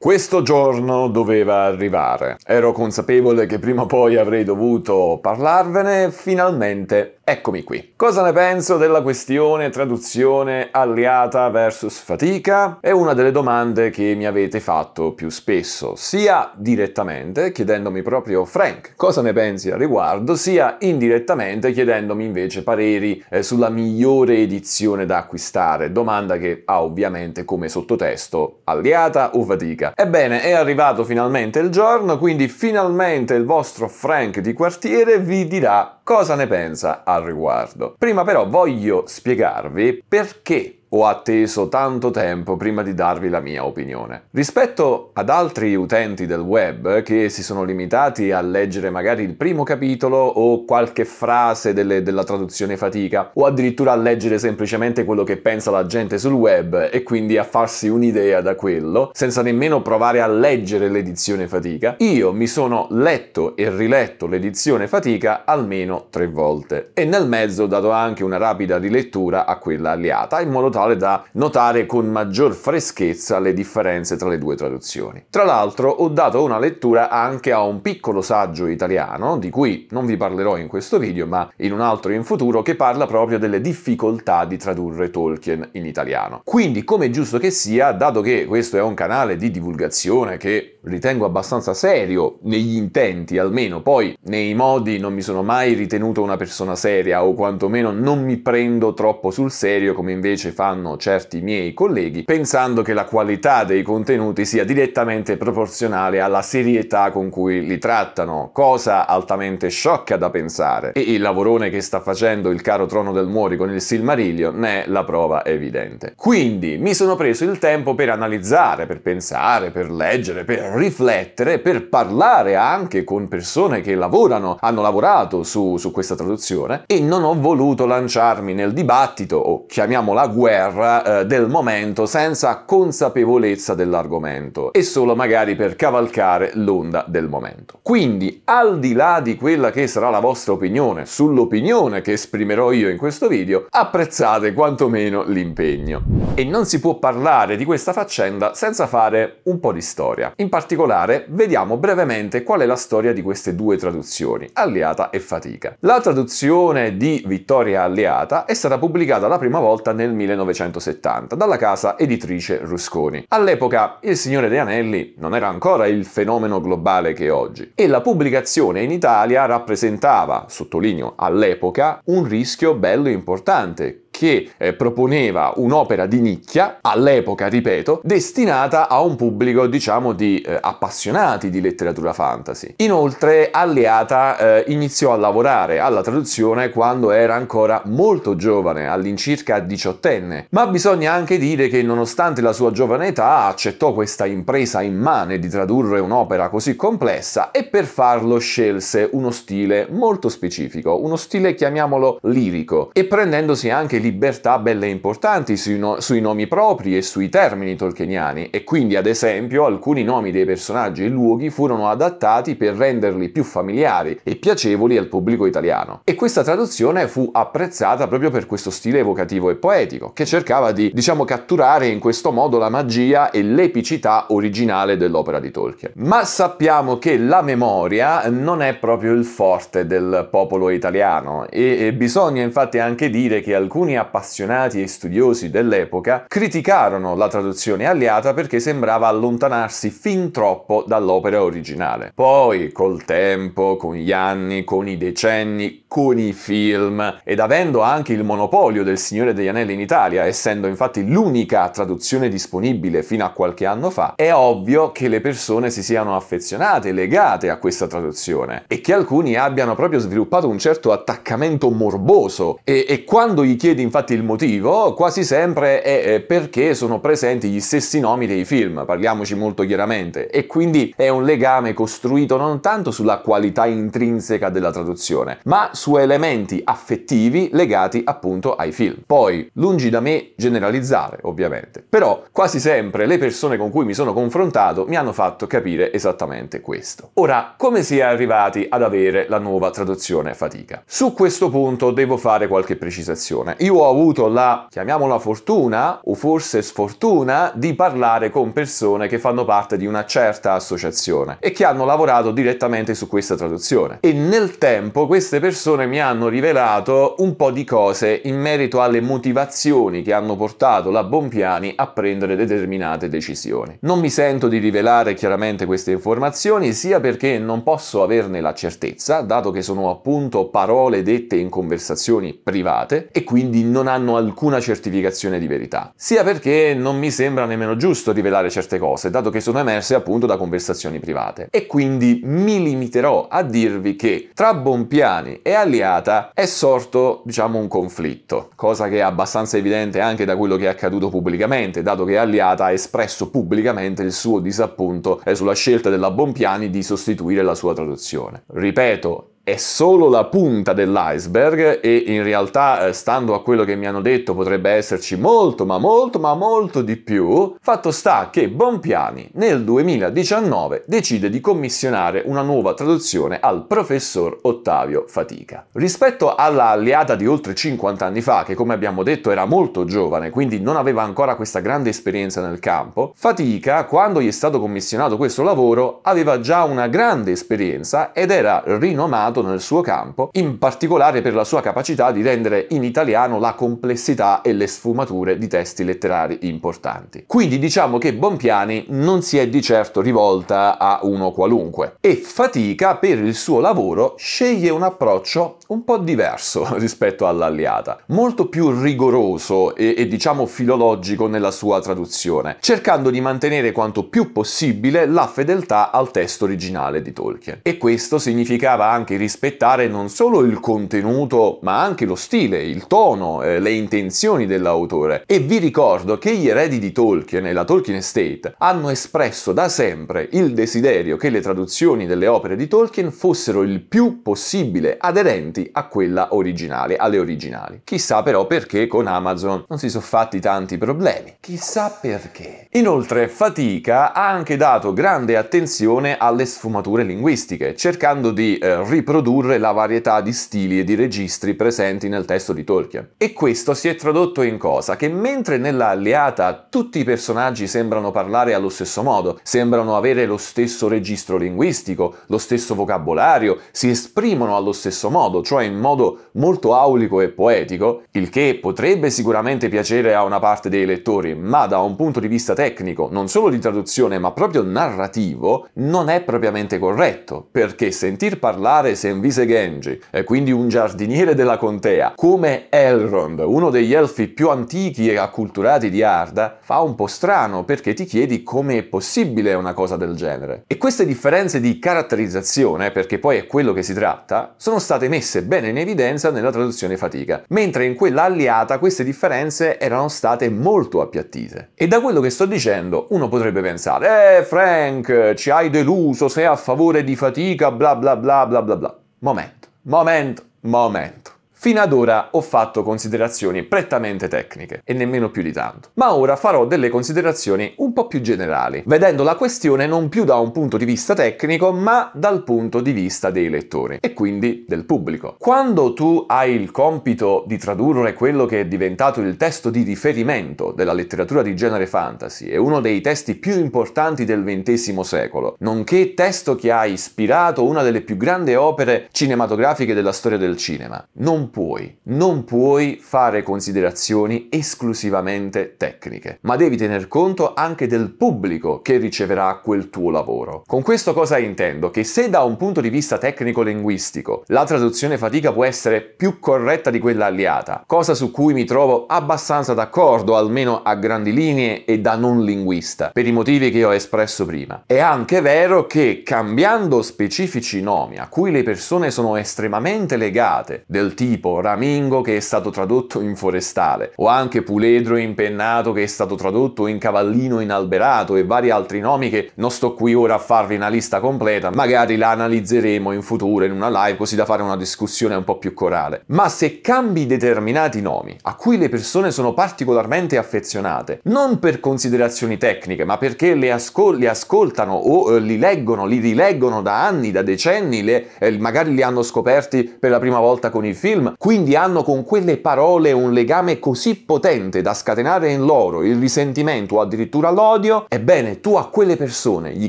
Questo giorno doveva arrivare. Ero consapevole che prima o poi avrei dovuto parlarvene, finalmente eccomi qui. Cosa ne penso della questione traduzione alleata versus fatica? È una delle domande che mi avete fatto più spesso, sia direttamente chiedendomi proprio Frank cosa ne pensi al riguardo, sia indirettamente chiedendomi invece pareri eh, sulla migliore edizione da acquistare, domanda che ha ovviamente come sottotesto alleata o fatica. Repubblica. Ebbene, è arrivato finalmente il giorno, quindi finalmente il vostro Frank di quartiere vi dirà cosa ne pensa al riguardo. Prima però voglio spiegarvi perché ho atteso tanto tempo prima di darvi la mia opinione. Rispetto ad altri utenti del web che si sono limitati a leggere magari il primo capitolo o qualche frase delle, della traduzione fatica o addirittura a leggere semplicemente quello che pensa la gente sul web e quindi a farsi un'idea da quello senza nemmeno provare a leggere l'edizione fatica, io mi sono letto e riletto l'edizione fatica almeno tre volte e nel mezzo ho dato anche una rapida rilettura a quella alleata in modo tale tale da notare con maggior freschezza le differenze tra le due traduzioni. Tra l'altro ho dato una lettura anche a un piccolo saggio italiano, di cui non vi parlerò in questo video, ma in un altro in futuro, che parla proprio delle difficoltà di tradurre Tolkien in italiano. Quindi, come è giusto che sia, dato che questo è un canale di divulgazione che ritengo abbastanza serio, negli intenti almeno, poi nei modi non mi sono mai ritenuto una persona seria o quantomeno non mi prendo troppo sul serio come invece fa fanno certi miei colleghi, pensando che la qualità dei contenuti sia direttamente proporzionale alla serietà con cui li trattano, cosa altamente sciocca da pensare. E il lavorone che sta facendo il caro Trono del Muori con il Silmarillion ne è la prova evidente. Quindi mi sono preso il tempo per analizzare, per pensare, per leggere, per riflettere, per parlare anche con persone che lavorano, hanno lavorato su, su questa traduzione e non ho voluto lanciarmi nel dibattito, o chiamiamola guerra, guerra eh, del momento senza consapevolezza dell'argomento e solo magari per cavalcare l'onda del momento. Quindi, al di là di quella che sarà la vostra opinione sull'opinione che esprimerò io in questo video, apprezzate quantomeno l'impegno. E non si può parlare di questa faccenda senza fare un po' di storia. In particolare, vediamo brevemente qual è la storia di queste due traduzioni, Alleata e Fatica. La traduzione di Vittoria Alleata è stata pubblicata la prima volta nel 1900 1970 dalla casa editrice Rusconi. All'epoca Il Signore dei Anelli non era ancora il fenomeno globale che è oggi e la pubblicazione in Italia rappresentava, sottolineo all'epoca, un rischio bello importante che eh, proponeva un'opera di nicchia, all'epoca, ripeto, destinata a un pubblico, diciamo, di eh, appassionati di letteratura fantasy. Inoltre, Alleata eh, iniziò a lavorare alla traduzione quando era ancora molto giovane, all'incirca diciottenne, ma bisogna anche dire che nonostante la sua giovane età accettò questa impresa immane di tradurre un'opera così complessa e per farlo scelse uno stile molto specifico, uno stile chiamiamolo lirico, e prendendosi anche lì libertà belle e importanti sui, no sui nomi propri e sui termini tolkieniani e quindi ad esempio alcuni nomi dei personaggi e luoghi furono adattati per renderli più familiari e piacevoli al pubblico italiano. E questa traduzione fu apprezzata proprio per questo stile evocativo e poetico, che cercava di, diciamo, catturare in questo modo la magia e l'epicità originale dell'opera di Tolkien. Ma sappiamo che la memoria non è proprio il forte del popolo italiano e bisogna infatti anche dire che alcuni appassionati e studiosi dell'epoca criticarono la traduzione alliata perché sembrava allontanarsi fin troppo dall'opera originale. Poi, col tempo, con gli anni, con i decenni, con i film, ed avendo anche il monopolio del Signore degli Anelli in Italia, essendo infatti l'unica traduzione disponibile fino a qualche anno fa, è ovvio che le persone si siano affezionate, legate a questa traduzione e che alcuni abbiano proprio sviluppato un certo attaccamento morboso e, e quando gli chiedi infatti il motivo quasi sempre è perché sono presenti gli stessi nomi dei film, parliamoci molto chiaramente, e quindi è un legame costruito non tanto sulla qualità intrinseca della traduzione, ma su elementi affettivi legati appunto ai film. Poi, lungi da me generalizzare, ovviamente, però quasi sempre le persone con cui mi sono confrontato mi hanno fatto capire esattamente questo. Ora, come si è arrivati ad avere la nuova traduzione fatica? Su questo punto devo fare qualche precisazione. Io ho avuto la, chiamiamola fortuna, o forse sfortuna, di parlare con persone che fanno parte di una certa associazione e che hanno lavorato direttamente su questa traduzione. E nel tempo queste persone mi hanno rivelato un po' di cose in merito alle motivazioni che hanno portato la Bompiani a prendere determinate decisioni. Non mi sento di rivelare chiaramente queste informazioni, sia perché non posso averne la certezza, dato che sono appunto parole dette in conversazioni private, e quindi non hanno alcuna certificazione di verità, sia perché non mi sembra nemmeno giusto rivelare certe cose, dato che sono emerse appunto da conversazioni private. E quindi mi limiterò a dirvi che tra Bompiani e Aliata è sorto, diciamo, un conflitto, cosa che è abbastanza evidente anche da quello che è accaduto pubblicamente, dato che Aliata ha espresso pubblicamente il suo disappunto eh, sulla scelta della Bompiani di sostituire la sua traduzione. Ripeto, è solo la punta dell'iceberg e in realtà, eh, stando a quello che mi hanno detto, potrebbe esserci molto, ma molto, ma molto di più, fatto sta che Bonpiani nel 2019 decide di commissionare una nuova traduzione al professor Ottavio Fatica. Rispetto alla alleata di oltre 50 anni fa, che come abbiamo detto era molto giovane, quindi non aveva ancora questa grande esperienza nel campo, Fatica, quando gli è stato commissionato questo lavoro, aveva già una grande esperienza ed era rinomato tanto nel suo campo, in particolare per la sua capacità di rendere in italiano la complessità e le sfumature di testi letterari importanti. Quindi diciamo che Bompiani non si è di certo rivolta a uno qualunque e fatica per il suo lavoro sceglie un approccio un po' diverso rispetto all'Alliata, molto più rigoroso e, e diciamo filologico nella sua traduzione, cercando di mantenere quanto più possibile la fedeltà al testo originale di Tolkien. E questo significava anche rispettare non solo il contenuto, ma anche lo stile, il tono, eh, le intenzioni dell'autore. E vi ricordo che gli eredi di Tolkien e la Tolkien Estate hanno espresso da sempre il desiderio che le traduzioni delle opere di Tolkien fossero il più possibile aderenti concorrenti a quella originale, alle originali. Chissà però perché con Amazon non si sono fatti tanti problemi. Chissà perché. Inoltre Fatica ha anche dato grande attenzione alle sfumature linguistiche, cercando di eh, riprodurre la varietà di stili e di registri presenti nel testo di Tolkien. E questo si è tradotto in cosa? Che mentre nella Alleata tutti i personaggi sembrano parlare allo stesso modo, sembrano avere lo stesso registro linguistico, lo stesso vocabolario, si esprimono allo stesso modo, cioè in modo molto aulico e poetico, il che potrebbe sicuramente piacere a una parte dei lettori, ma da un punto di vista tecnico, non solo di traduzione, ma proprio narrativo, non è propriamente corretto, perché sentir parlare Senvise Genji, e quindi un giardiniere della contea, come Elrond, uno degli elfi più antichi e acculturati di Arda, fa un po' strano perché ti chiedi come è possibile una cosa del genere. E queste differenze di caratterizzazione, perché poi è quello che si tratta, sono state messe messe bene in evidenza nella traduzione fatica, mentre in quella alleata queste differenze erano state molto appiattite. E da quello che sto dicendo uno potrebbe pensare, eh Frank, ci hai deluso, sei a favore di fatica, bla bla bla bla bla bla. Momento, momento, momento. Fino ad ora ho fatto considerazioni prettamente tecniche e nemmeno più di tanto, ma ora farò delle considerazioni un po' più generali, vedendo la questione non più da un punto di vista tecnico, ma dal punto di vista dei lettori e quindi del pubblico. Quando tu hai il compito di tradurre quello che è diventato il testo di riferimento della letteratura di genere fantasy e uno dei testi più importanti del XX secolo, nonché testo che ha ispirato una delle più grandi opere cinematografiche della storia del cinema, non puoi, non puoi fare considerazioni esclusivamente tecniche, ma devi tener conto anche del pubblico che riceverà quel tuo lavoro. Con questo cosa intendo? Che se da un punto di vista tecnico-linguistico la traduzione fatica può essere più corretta di quella alleata, cosa su cui mi trovo abbastanza d'accordo, almeno a grandi linee e da non linguista, per i motivi che ho espresso prima. È anche vero che cambiando specifici nomi a cui le persone sono estremamente legate, del tipo tipo Ramingo che è stato tradotto in forestale, o anche Puledro impennato che è stato tradotto in cavallino inalberato e vari altri nomi che non sto qui ora a farvi una lista completa, magari la analizzeremo in futuro in una live così da fare una discussione un po' più corale. Ma se cambi determinati nomi a cui le persone sono particolarmente affezionate, non per considerazioni tecniche, ma perché le, ascol le ascoltano o eh, li leggono, li rileggono da anni, da decenni, le, eh, magari li hanno scoperti per la prima volta con i film, quindi hanno con quelle parole un legame così potente da scatenare in loro il risentimento o addirittura l'odio, ebbene tu a quelle persone gli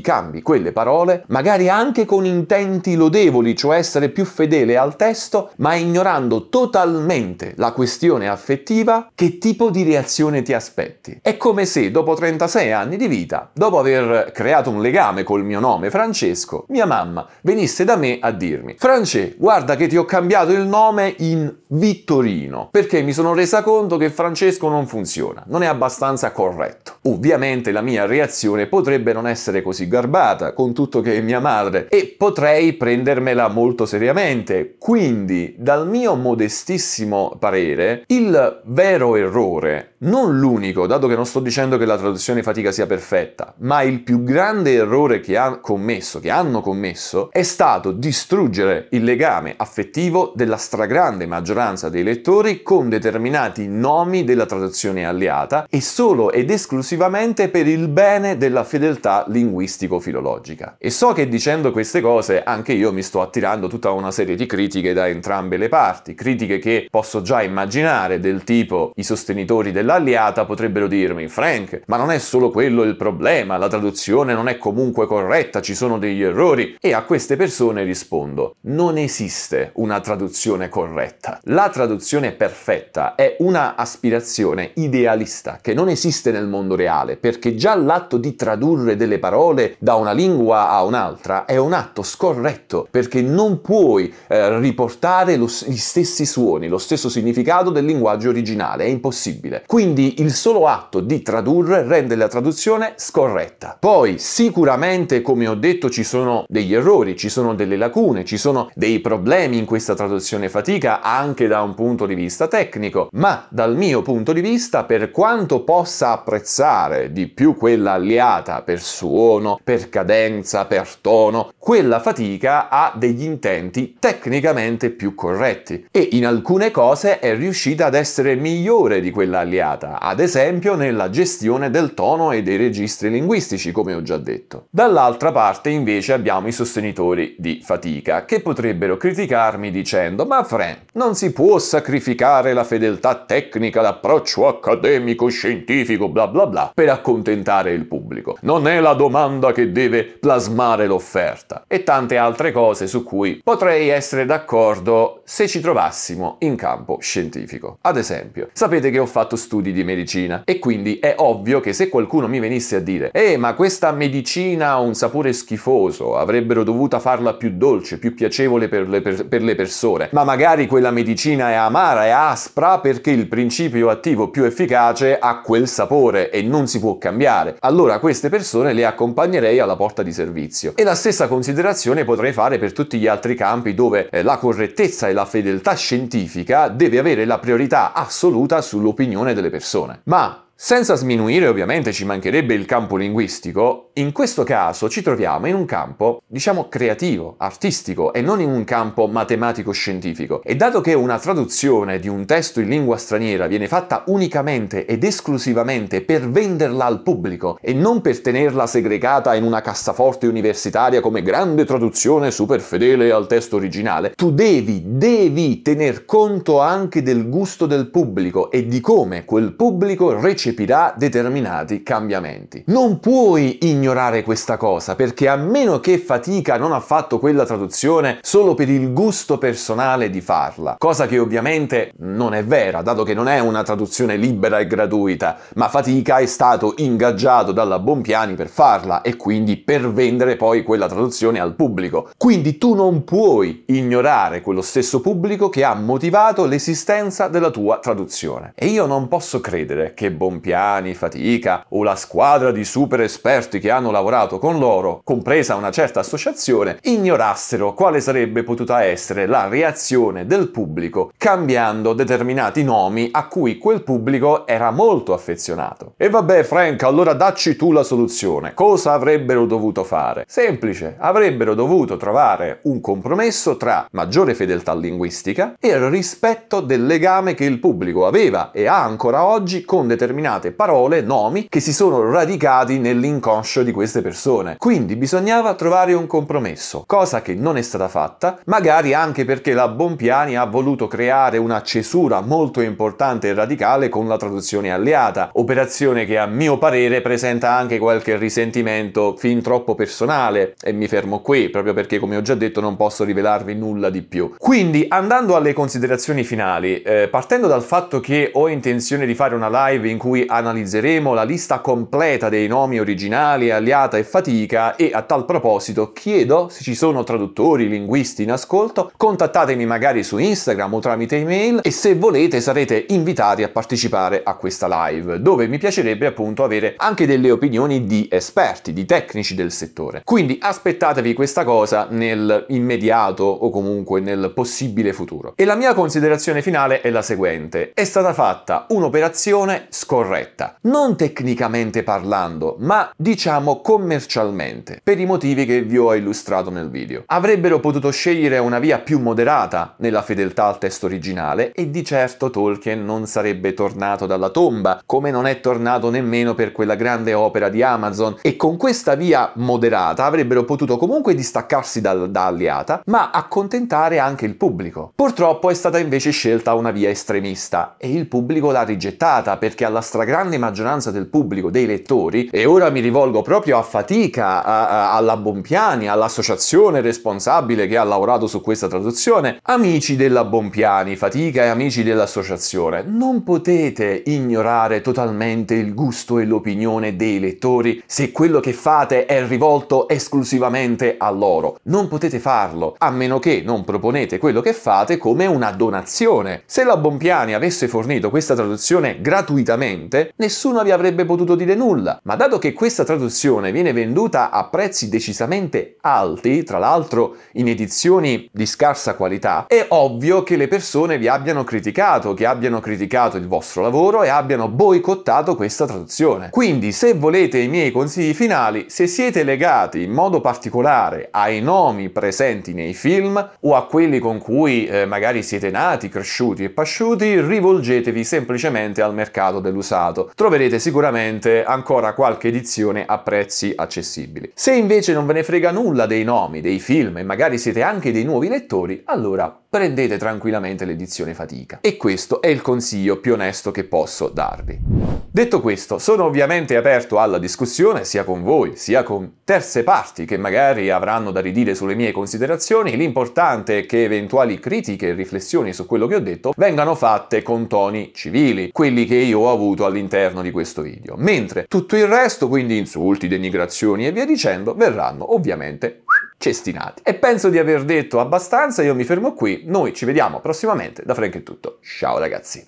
cambi quelle parole, magari anche con intenti lodevoli, cioè essere più fedele al testo, ma ignorando totalmente la questione affettiva, che tipo di reazione ti aspetti? È come se dopo 36 anni di vita, dopo aver creato un legame col mio nome Francesco, mia mamma venisse da me a dirmi: Francesco, guarda che ti ho cambiato il nome, io in Vittorino, perché mi sono resa conto che Francesco non funziona, non è abbastanza corretto. Ovviamente la mia reazione potrebbe non essere così garbata, con tutto che è mia madre, e potrei prendermela molto seriamente. Quindi, dal mio modestissimo parere, il vero errore non l'unico, dato che non sto dicendo che la traduzione fatica sia perfetta, ma il più grande errore che ha commesso, che hanno commesso, è stato distruggere il legame affettivo della stragrande maggioranza dei lettori con determinati nomi della traduzione alleata e solo ed esclusivamente per il bene della fedeltà linguistico-filologica. E so che dicendo queste cose anche io mi sto attirando tutta una serie di critiche da entrambe le parti, critiche che posso già immaginare del tipo i sostenitori della dell'alleata potrebbero dirmi, Frank, ma non è solo quello il problema, la traduzione non è comunque corretta, ci sono degli errori. E a queste persone rispondo, non esiste una traduzione corretta. La traduzione perfetta è una aspirazione idealista che non esiste nel mondo reale, perché già l'atto di tradurre delle parole da una lingua a un'altra è un atto scorretto, perché non puoi eh, riportare lo, gli stessi suoni, lo stesso significato del linguaggio originale, è impossibile. Quindi quindi il solo atto di tradurre rende la traduzione scorretta. Poi sicuramente, come ho detto, ci sono degli errori, ci sono delle lacune, ci sono dei problemi in questa traduzione fatica anche da un punto di vista tecnico, ma dal mio punto di vista, per quanto possa apprezzare di più quella alliata per suono, per cadenza, per tono, quella fatica ha degli intenti tecnicamente più corretti e in alcune cose è riuscita ad essere migliore di quella alliata applicata, ad esempio nella gestione del tono e dei registri linguistici, come ho già detto. Dall'altra parte invece abbiamo i sostenitori di fatica, che potrebbero criticarmi dicendo ma Fran, non si può sacrificare la fedeltà tecnica, l'approccio accademico, scientifico, bla bla bla, per accontentare il pubblico. Non è la domanda che deve plasmare l'offerta. E tante altre cose su cui potrei essere d'accordo se ci trovassimo in campo scientifico. Ad esempio, sapete che ho fatto studi studi di medicina. E quindi è ovvio che se qualcuno mi venisse a dire «Eh, ma questa medicina ha un sapore schifoso, avrebbero dovuto farla più dolce, più piacevole per le, per, per le persone, ma magari quella medicina è amara, è aspra perché il principio attivo più efficace ha quel sapore e non si può cambiare». Allora queste persone le accompagnerei alla porta di servizio. E la stessa considerazione potrei fare per tutti gli altri campi dove eh, la correttezza e la fedeltà scientifica deve avere la priorità assoluta sull'opinione delle persone persone. Ma senza sminuire ovviamente ci mancherebbe il campo linguistico, in questo caso ci troviamo in un campo, diciamo, creativo, artistico e non in un campo matematico-scientifico. E dato che una traduzione di un testo in lingua straniera viene fatta unicamente ed esclusivamente per venderla al pubblico e non per tenerla segregata in una cassaforte universitaria come grande traduzione super fedele al testo originale, tu devi, devi tener conto anche del gusto del pubblico e di come quel pubblico recepisce percepirà determinati cambiamenti. Non puoi ignorare questa cosa perché a meno che Fatica non ha fatto quella traduzione solo per il gusto personale di farla, cosa che ovviamente non è vera dato che non è una traduzione libera e gratuita, ma Fatica è stato ingaggiato dalla Bompiani per farla e quindi per vendere poi quella traduzione al pubblico. Quindi tu non puoi ignorare quello stesso pubblico che ha motivato l'esistenza della tua traduzione. E io non posso credere che Bompiani olimpiani, fatica o la squadra di super esperti che hanno lavorato con loro, compresa una certa associazione, ignorassero quale sarebbe potuta essere la reazione del pubblico cambiando determinati nomi a cui quel pubblico era molto affezionato. E vabbè Frank, allora dacci tu la soluzione. Cosa avrebbero dovuto fare? Semplice, avrebbero dovuto trovare un compromesso tra maggiore fedeltà linguistica e rispetto del legame che il pubblico aveva e ha ancora oggi con determinati determinate parole, nomi, che si sono radicati nell'inconscio di queste persone. Quindi bisognava trovare un compromesso, cosa che non è stata fatta, magari anche perché la Bompiani ha voluto creare una cesura molto importante e radicale con la traduzione alleata, operazione che a mio parere presenta anche qualche risentimento fin troppo personale e mi fermo qui proprio perché come ho già detto non posso rivelarvi nulla di più. Quindi andando alle considerazioni finali, eh, partendo dal fatto che ho intenzione di fare una live in cui cui analizzeremo la lista completa dei nomi originali, aliata e fatica e a tal proposito chiedo se ci sono traduttori, linguisti in ascolto, contattatemi magari su Instagram o tramite email e se volete sarete invitati a partecipare a questa live, dove mi piacerebbe appunto avere anche delle opinioni di esperti, di tecnici del settore. Quindi aspettatevi questa cosa nel immediato o comunque nel possibile futuro. E la mia considerazione finale è la seguente. È stata fatta un'operazione scorretta corretta, non tecnicamente parlando, ma diciamo commercialmente, per i motivi che vi ho illustrato nel video. Avrebbero potuto scegliere una via più moderata nella fedeltà al testo originale e di certo Tolkien non sarebbe tornato dalla tomba, come non è tornato nemmeno per quella grande opera di Amazon e con questa via moderata avrebbero potuto comunque distaccarsi dal, da Alliata, ma accontentare anche il pubblico. Purtroppo è stata invece scelta una via estremista e il pubblico l'ha rigettata perché alla stragrande maggioranza del pubblico, dei lettori, e ora mi rivolgo proprio a fatica a, a, alla Bompiani, all'associazione responsabile che ha lavorato su questa traduzione, amici della Bompiani, fatica e amici dell'associazione, non potete ignorare totalmente il gusto e l'opinione dei lettori se quello che fate è rivolto esclusivamente a loro. Non potete farlo, a meno che non proponete quello che fate come una donazione. Se la Bompiani avesse fornito questa traduzione gratuitamente, corrente, nessuno vi avrebbe potuto dire nulla. Ma dato che questa traduzione viene venduta a prezzi decisamente alti, tra l'altro in edizioni di scarsa qualità, è ovvio che le persone vi abbiano criticato, che abbiano criticato il vostro lavoro e abbiano boicottato questa traduzione. Quindi se volete i miei consigli finali, se siete legati in modo particolare ai nomi presenti nei film o a quelli con cui eh, magari siete nati, cresciuti e pasciuti, rivolgetevi semplicemente al mercato dell'usato usato, troverete sicuramente ancora qualche edizione a prezzi accessibili. Se invece non ve ne frega nulla dei nomi, dei film e magari siete anche dei nuovi lettori, allora prendete tranquillamente l'edizione fatica. E questo è il consiglio più onesto che posso darvi. Detto questo, sono ovviamente aperto alla discussione sia con voi, sia con terze parti che magari avranno da ridire sulle mie considerazioni. L'importante è che eventuali critiche e riflessioni su quello che ho detto vengano fatte con toni civili, quelli che io ho avuto all'interno di questo video. Mentre tutto il resto, quindi insulti, denigrazioni e via dicendo, verranno ovviamente cestinati. E penso di aver detto abbastanza, io mi fermo qui, noi ci vediamo prossimamente, da Frank è tutto, ciao ragazzi!